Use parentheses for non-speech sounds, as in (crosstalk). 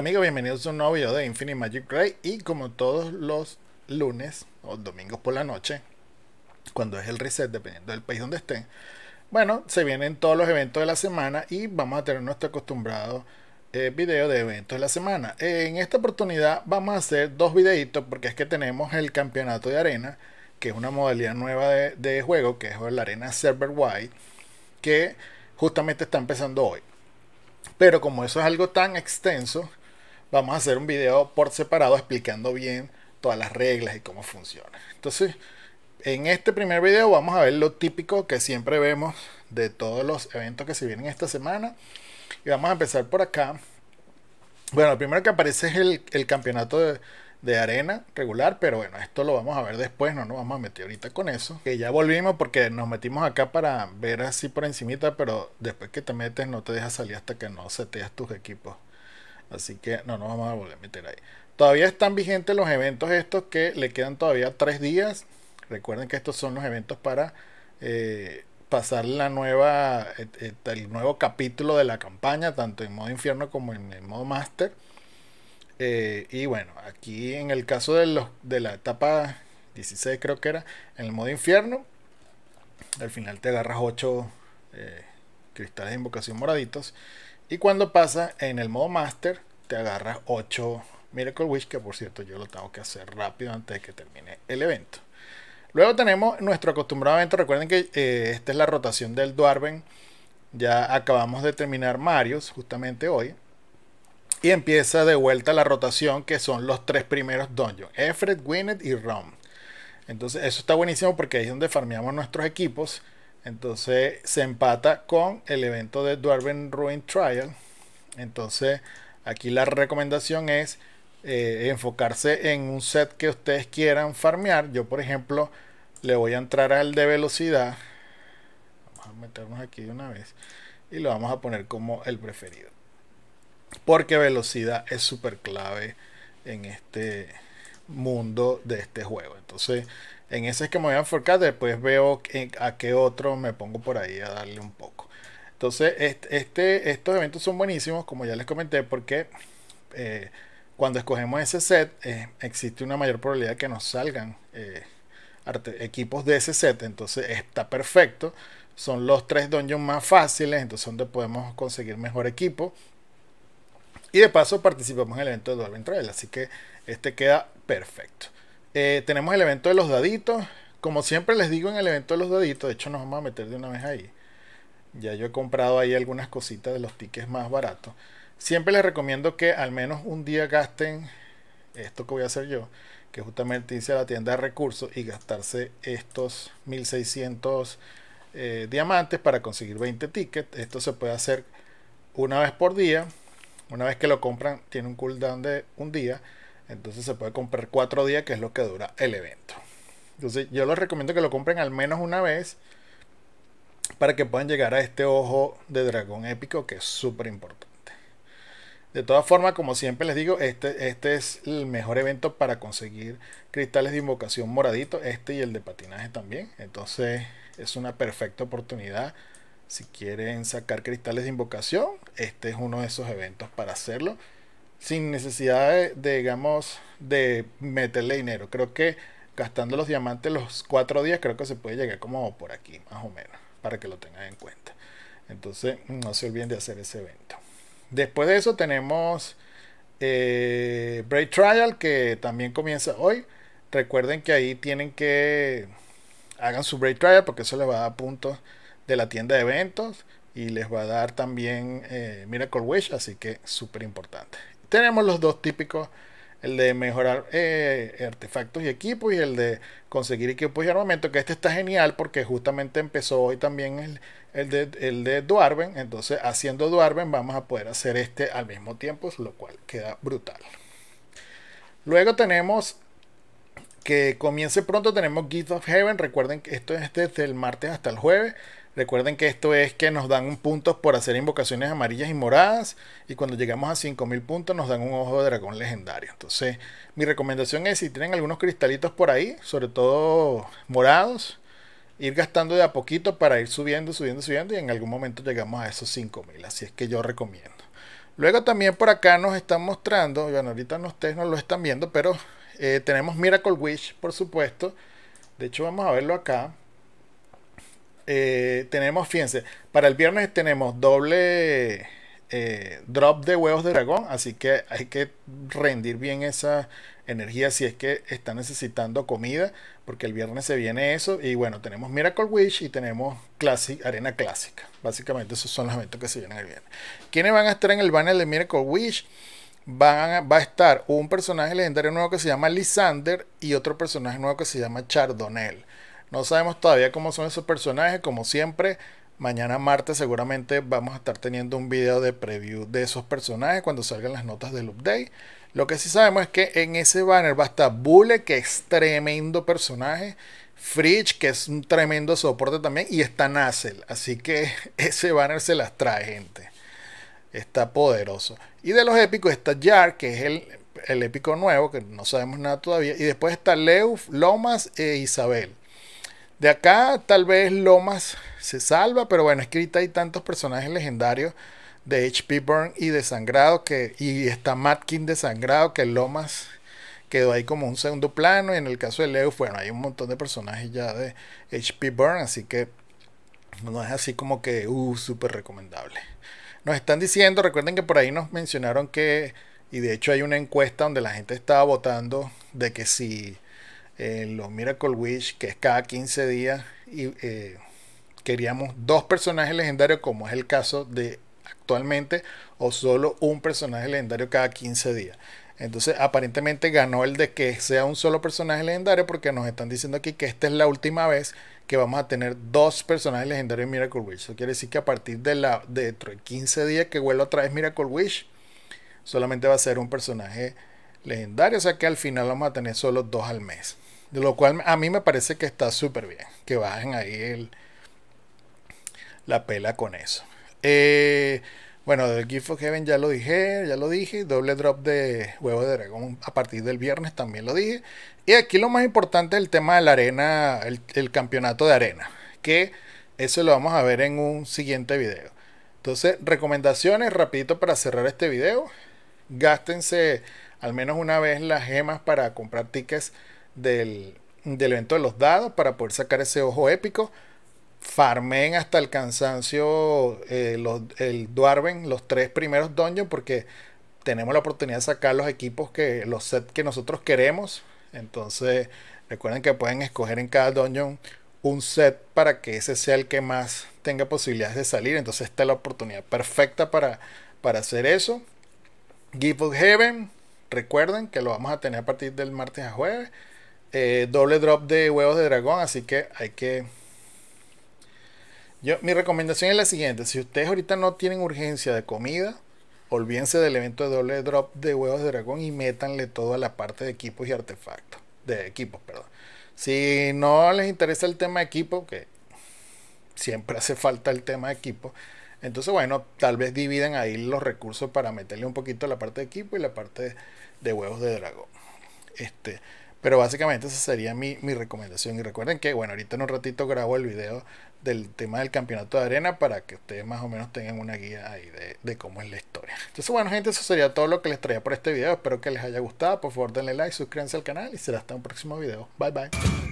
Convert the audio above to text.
amigos, bienvenidos a un nuevo video de Infinite Magic Ray y como todos los lunes o domingos por la noche, cuando es el reset, dependiendo del país donde estén, bueno, se vienen todos los eventos de la semana y vamos a tener nuestro acostumbrado eh, video de eventos de la semana. En esta oportunidad vamos a hacer dos videitos porque es que tenemos el campeonato de arena, que es una modalidad nueva de juego, que es la arena server wide, que justamente está empezando hoy. Pero como eso es algo tan extenso, vamos a hacer un video por separado explicando bien todas las reglas y cómo funciona. Entonces, en este primer video vamos a ver lo típico que siempre vemos de todos los eventos que se vienen esta semana. Y vamos a empezar por acá. Bueno, lo primero que aparece es el, campeonato de, de, arena regular, pero bueno, esto lo vamos a ver después, no nos vamos a meter ahorita con eso. Que ya volvimos porque nos metimos acá para ver así por encimita, pero después que te metes no te dejas salir hasta que no seteas tus equipos. Así que no nos vamos a volver a meter ahí. Todavía están vigentes los eventos estos que le quedan todavía tres días. Recuerden que estos son los eventos para eh, pasar la nueva, el nuevo capítulo de la campaña, tanto en modo infierno como en el modo master. Eh, y bueno, aquí en el caso de, los, de la etapa 16 creo que era, en el modo infierno, al final te agarras 8 eh, cristales de invocación moraditos. Y cuando pasa en el modo master, te agarras 8 Miracle Wish, que por cierto yo lo tengo que hacer rápido antes de que termine el evento. Luego tenemos nuestro acostumbrado evento. Recuerden que eh, esta es la rotación del Dwarven. Ya acabamos de terminar Marios justamente hoy. Y empieza de vuelta la rotación que son los tres primeros dungeons. Efred, Winnet y Rom. Entonces eso está buenísimo porque ahí es donde farmeamos nuestros equipos. Entonces se empata con el evento de Dwarven Ruin Trial. Entonces Aquí la recomendación es eh, enfocarse en un set que ustedes quieran farmear. Yo, por ejemplo, le voy a entrar al de velocidad. Vamos a meternos aquí de una vez. Y lo vamos a poner como el preferido. Porque velocidad es súper clave en este mundo de este juego. Entonces, en ese es que me voy a enfocar. Después veo a qué otro me pongo por ahí a darle un poco. Entonces, este, estos eventos son buenísimos, como ya les comenté, porque eh, cuando escogemos ese set, eh, existe una mayor probabilidad que nos salgan eh, equipos de ese set. Entonces, está perfecto. Son los tres dungeons más fáciles, entonces donde podemos conseguir mejor equipo. Y de paso participamos en el evento de Dolphin Trail, así que este queda perfecto. tenemos el evento de los daditos. Como siempre les digo en el evento de los daditos, de hecho nos vamos a meter de una vez ahí. Ya yo he comprado ahí algunas cositas de los tickets más baratos. Siempre les recomiendo que al menos un día gasten esto que voy a hacer yo, que justamente hice la tienda de recursos y gastarse estos 1600 eh, diamantes para conseguir 20 tickets. Esto se puede hacer una vez por día. Una vez que lo compran, tiene un cooldown de un día. Entonces se puede comprar cuatro días, que es lo que dura el evento. Entonces yo les recomiendo que lo compren al menos una vez para que puedan llegar a este ojo de dragón épico que es súper importante. De todas formas, como siempre les digo, este, este es el mejor evento para conseguir cristales de invocación moradito, este y el de patinaje también. Entonces es una perfecta oportunidad. Si quieren sacar cristales de invocación, este es uno de esos eventos para hacerlo. Sin necesidad de, digamos, de meterle dinero. Creo que gastando los diamantes los cuatro días, creo que se puede llegar como por aquí, más o menos para que lo tengan en cuenta. Entonces, no se olviden de hacer ese evento. Después de eso tenemos eh, Break Trial, que también comienza hoy. Recuerden que ahí tienen que hagan su Break Trial porque eso les va a dar puntos de la tienda de eventos y les va a dar también eh, Miracle Wish, así que súper importante. Tenemos los dos típicos el de mejorar eh, artefactos y equipos y el de conseguir equipos y armamento, que este está genial porque justamente empezó hoy también el, el, de, el de Dwarven, entonces haciendo Dwarven vamos a poder hacer este al mismo tiempo, lo cual queda brutal. Luego tenemos que comience pronto, tenemos Gift of Heaven, recuerden que esto es desde el martes hasta el jueves, Recuerden que esto es que nos dan puntos por hacer invocaciones amarillas y moradas. Y cuando llegamos a 5000 puntos nos dan un ojo de dragón legendario. Entonces, mi recomendación es si tienen algunos cristalitos por ahí, sobre todo morados, ir gastando de a poquito para ir subiendo, subiendo, subiendo. Y en algún momento llegamos a esos 5000. Así es que yo recomiendo. Luego también por acá nos están mostrando, bueno, ahorita ustedes no lo están viendo, pero eh, tenemos Miracle Wish, por supuesto. De hecho, vamos a verlo acá. Eh, tenemos, fíjense, para el viernes tenemos doble eh, drop de huevos de dragón, así que hay que rendir bien esa energía si es que está necesitando comida, porque el viernes se viene eso. Y bueno, tenemos Miracle Wish y tenemos Arena Clásica. Básicamente esos son los eventos que se vienen el viernes. ¿Quiénes van a estar en el banner de Miracle Wish? Van va a estar un personaje legendario nuevo que se llama Lysander y otro personaje nuevo que se llama Chardonel no sabemos todavía cómo son esos personajes, como siempre. Mañana martes seguramente vamos a estar teniendo un video de preview de esos personajes cuando salgan las notas del update. Lo que sí sabemos es que en ese banner va a estar Bule, que es tremendo personaje. Fridge, que es un tremendo soporte también. Y está Nassel. Así que (laughs) ese banner se las trae, gente. Está poderoso. Y de los épicos está Jar, que es el, el épico nuevo, que no sabemos nada todavía. Y después está Leuf, Lomas e Isabel. De acá tal vez Lomas se salva, pero bueno, es hay tantos personajes legendarios de HP Burn y de Sangrado que, y está King de Sangrado que Lomas quedó ahí como un segundo plano y en el caso de Leo, bueno, hay un montón de personajes ya de HP Burn, así que no es así como que, uh, súper recomendable. Nos están diciendo, recuerden que por ahí nos mencionaron que, y de hecho hay una encuesta donde la gente estaba votando de que si eh, los Miracle Wish, que es cada 15 días, y eh, queríamos dos personajes legendarios, como es el caso de actualmente, o solo un personaje legendario cada 15 días. Entonces, aparentemente ganó el de que sea un solo personaje legendario, porque nos están diciendo aquí que esta es la última vez que vamos a tener dos personajes legendarios en Miracle Wish. Eso quiere decir que a partir de, la, de dentro de 15 días que vuelva otra vez Miracle Wish, solamente va a ser un personaje legendario. O sea que al final vamos a tener solo dos al mes. De lo cual a mí me parece que está súper bien. Que bajen ahí la pela con eso. Eh, bueno, del Gift of Heaven ya lo dije, ya lo dije. Doble drop de huevo de dragón a partir del viernes también lo dije. Y aquí lo más importante es el tema de la arena, el, el campeonato de arena. Que eso lo vamos a ver en un siguiente video. Entonces, recomendaciones rapidito para cerrar este video. Gástense al menos una vez las gemas para comprar tickets del, evento de los dados para poder sacar ese ojo épico. Farmen hasta el cansancio eh, el Dwarven, los tres primeros dungeons, porque tenemos la oportunidad de sacar los equipos que, los sets que nosotros queremos. Entonces, recuerden que pueden escoger en cada dungeon un set para que ese sea el que más tenga posibilidades de salir. Entonces, esta es la oportunidad perfecta para, para hacer eso. Give of Heaven, recuerden que lo vamos a tener a partir del martes a jueves. Eh, doble drop de huevos de dragón, así que hay que... Yo, mi recomendación es la siguiente, si ustedes ahorita no tienen urgencia de comida, olvídense del evento de doble drop de huevos de dragón y métanle todo a la parte de equipos y artefactos, de equipos, perdón. Si no les interesa el tema de equipo, que siempre hace falta el tema de equipo, entonces bueno, tal vez dividan ahí los recursos para meterle un poquito a la parte de equipo y la parte de huevos de dragón. Este, pero básicamente esa sería mi, recomendación. Y recuerden que, bueno, ahorita en un ratito grabo el video del tema del campeonato de arena para que ustedes más o menos tengan una guía ahí de, de, cómo es la historia. Entonces, bueno, gente, eso sería todo lo que les traía por este video. Espero que les haya gustado. Por favor, denle like, suscríbanse al canal y será hasta un próximo video. Bye, bye.